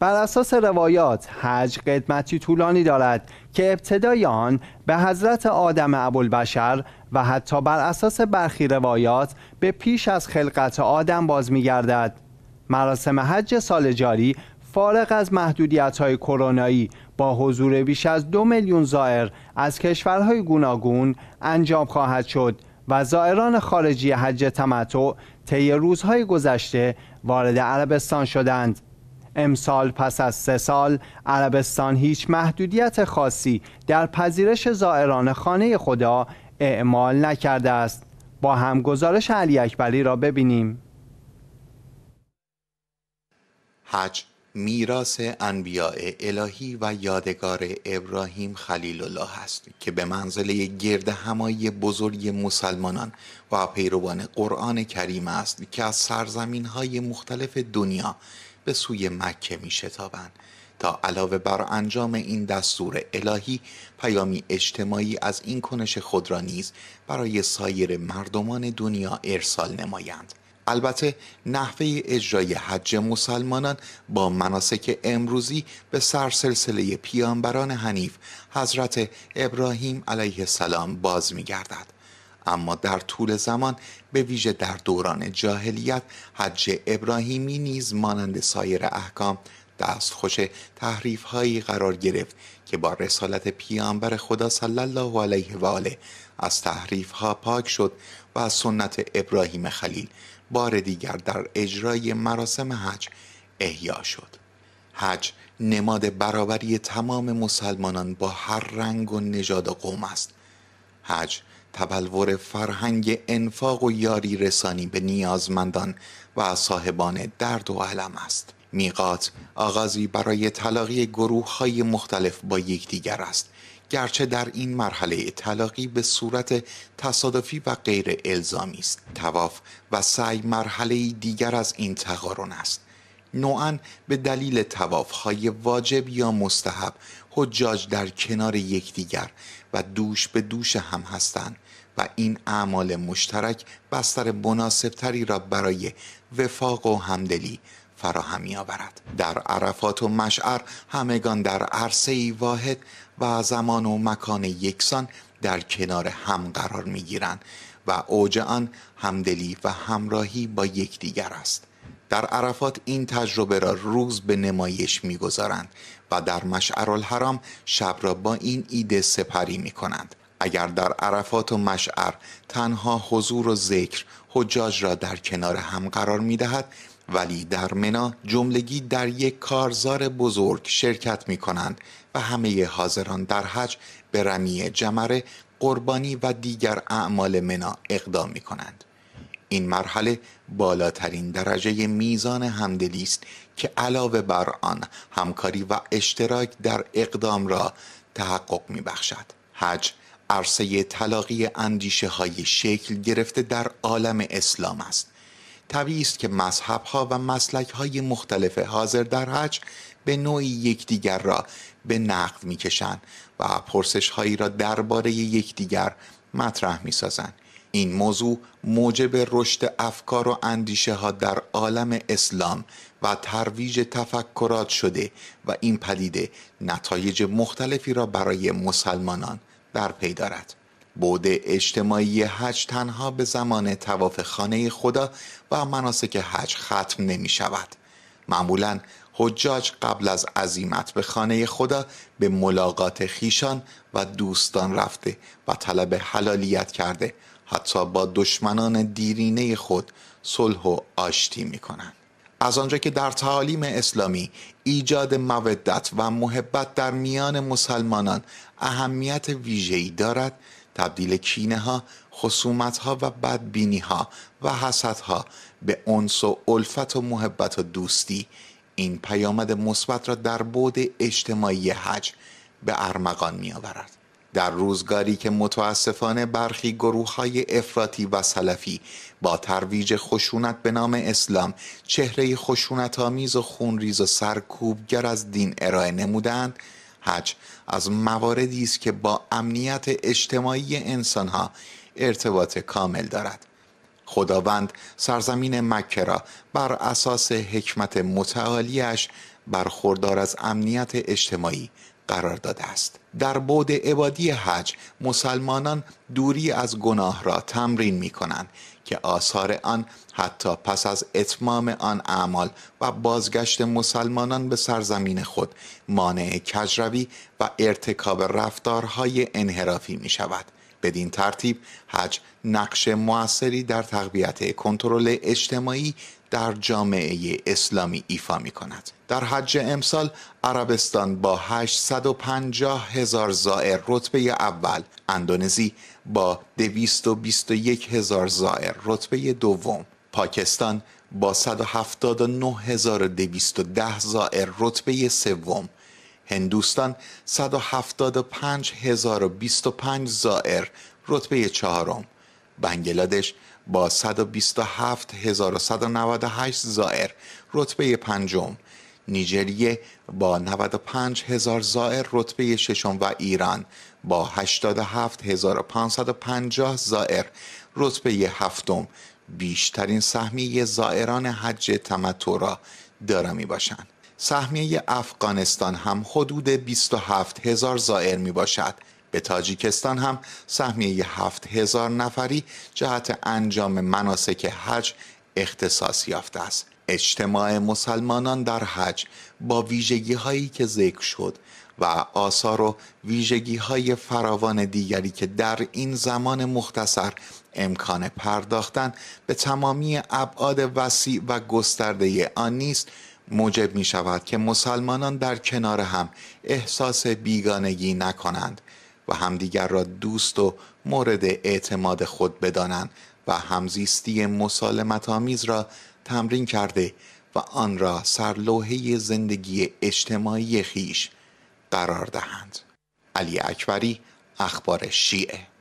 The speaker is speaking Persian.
بر اساس روایات حج قدمتی طولانی دارد که ابتدای آن به حضرت آدم ابوالبشر و حتی بر اساس برخی روایات به پیش از خلقت آدم باز میگردد مراسم حج سال جاری فارغ از محدودیت های کرونایی با حضور بیش از دو میلیون زائر از کشورهای گوناگون انجام خواهد شد و زائران خارجی حج تمتع طی روزهای گذشته وارد عربستان شدند امسال پس از سه سال عربستان هیچ محدودیت خاصی در پذیرش زائران خانه خدا اعمال نکرده است با هم گزارش علی اکبری را ببینیم حج میراث انبیاء الهی و یادگار ابراهیم خلیل الله است که به منزله گرد همایی بزرگ مسلمانان و پیروان قرآن کریم است که از سرزمین های مختلف دنیا به سوی مکه می شتابند تا علاوه بر انجام این دستور الهی پیامی اجتماعی از این کنش خود را نیز برای سایر مردمان دنیا ارسال نمایند البته نحوه اجرای حج مسلمانان با مناسک امروزی به سرسلسله پیامبران حنیف حضرت ابراهیم علیه السلام باز می گردد. اما در طول زمان به ویژه در دوران جاهلیت حج ابراهیمی نیز مانند سایر احکام دستخوش تحریف هایی قرار گرفت که با رسالت پیامبر خدا صلی الله علیه و آله از تحریف ها پاک شد و از سنت ابراهیم خلیل بار دیگر در اجرای مراسم حج احیا شد حج نماد برابری تمام مسلمانان با هر رنگ و نژاد و قوم است حج تبلور فرهنگ انفاق و یاری رسانی به نیازمندان و صاحبان درد و علم است میقات آغازی برای طلاقی گروه های مختلف با یکدیگر است گرچه در این مرحله طلاقی به صورت تصادفی و غیر الزامی است تواف و سعی مرحله دیگر از این تقارن است نوعا به دلیل توافهای واجب یا مستحب حجاج در کنار یکدیگر و دوش به دوش هم هستند و این اعمال مشترک بستر مناسبتری را برای وفاق و همدلی فراهم آورد در عرفات و مشعر همگان در عرصه واحد و زمان و مکان یکسان در کنار هم قرار می گیرند و اوج آن همدلی و همراهی با یکدیگر است در عرفات این تجربه را روز به نمایش میگذارند و در الحرام شب را با این ایده سپری می کنند. اگر در عرفات و مشعر تنها حضور و ذکر حجاج را در کنار هم قرار می دهد ولی در منا جملگی در یک کارزار بزرگ شرکت می کنند و همه حاضران در حج به رمی جمره قربانی و دیگر اعمال منا اقدام می کنند. این مرحله بالاترین درجه میزان همدلی است که علاوه بر آن همکاری و اشتراک در اقدام را تحقق می بخشد. حج عرصه طلاقی اندیشه های شکل گرفته در عالم اسلام است. طبیعی است که مذهب ها و مسلک های مختلف حاضر در حج به نوعی یکدیگر را به نقد میکشند و پرسش هایی را درباره یکدیگر مطرح سازند این موضوع موجب رشد افکار و اندیشه ها در عالم اسلام و ترویج تفکرات شده و این پدیده نتایج مختلفی را برای مسلمانان در پی دارد. بود اجتماعی حج تنها به زمان تواف خانه خدا و مناسک حج ختم نمی شود. معمولا حجاج قبل از عزیمت به خانه خدا به ملاقات خیشان و دوستان رفته و طلب حلالیت کرده حتی با دشمنان دیرینه خود صلح و آشتی می کنند. از آنجا که در تعالیم اسلامی ایجاد مودت و محبت در میان مسلمانان اهمیت ویژه‌ای دارد تبدیل کینه ها، خصومت ها و بدبینی ها و حسد ها به انس و الفت و محبت و دوستی این پیامد مثبت را در بود اجتماعی حج به ارمغان می آورد. در روزگاری که متاسفانه برخی گروه های افراطی و سلفی با ترویج خشونت به نام اسلام چهره خشونت آمیز و خونریز و سرکوبگر از دین ارائه نمودند حج از مواردی است که با امنیت اجتماعی انسانها ارتباط کامل دارد خداوند سرزمین مکه را بر اساس حکمت متعالیش برخوردار از امنیت اجتماعی قرار داده است در بعد عبادی حج مسلمانان دوری از گناه را تمرین می کنند که آثار آن حتی پس از اتمام آن اعمال و بازگشت مسلمانان به سرزمین خود مانع کجروی و ارتکاب رفتارهای انحرافی می شود بدین ترتیب حج نقش موثری در تقویت کنترل اجتماعی در جامعه اسلامی ایفا می کند. در حج امسال عربستان با 850 هزار زائر رتبه اول، اندونزی با 221 هزار زائر رتبه دوم، پاکستان با 179210 زائر رتبه سوم، هندوستان 175025 زائر رتبه چهارم بنگلادش با 127198 زائر رتبه پنجم نیجریه با 95,000 زائر رتبه ششم و ایران با 87550 زائر رتبه هفتم بیشترین سهمیه زائران حج تمتع را دارا می باشند. سهمیه افغانستان هم حدود 27 هزار زائر می باشد به تاجیکستان هم سهمیه هفت هزار نفری جهت انجام مناسک حج اختصاص یافته است اجتماع مسلمانان در حج با ویژگی هایی که ذکر شد و آثار و ویژگی های فراوان دیگری که در این زمان مختصر امکان پرداختن به تمامی ابعاد وسیع و گسترده آن نیست موجب می شود که مسلمانان در کنار هم احساس بیگانگی نکنند و همدیگر را دوست و مورد اعتماد خود بدانند و همزیستی مسالمت آمیز را تمرین کرده و آن را سرلوحه زندگی اجتماعی خیش قرار دهند علی اکبری اخبار شیعه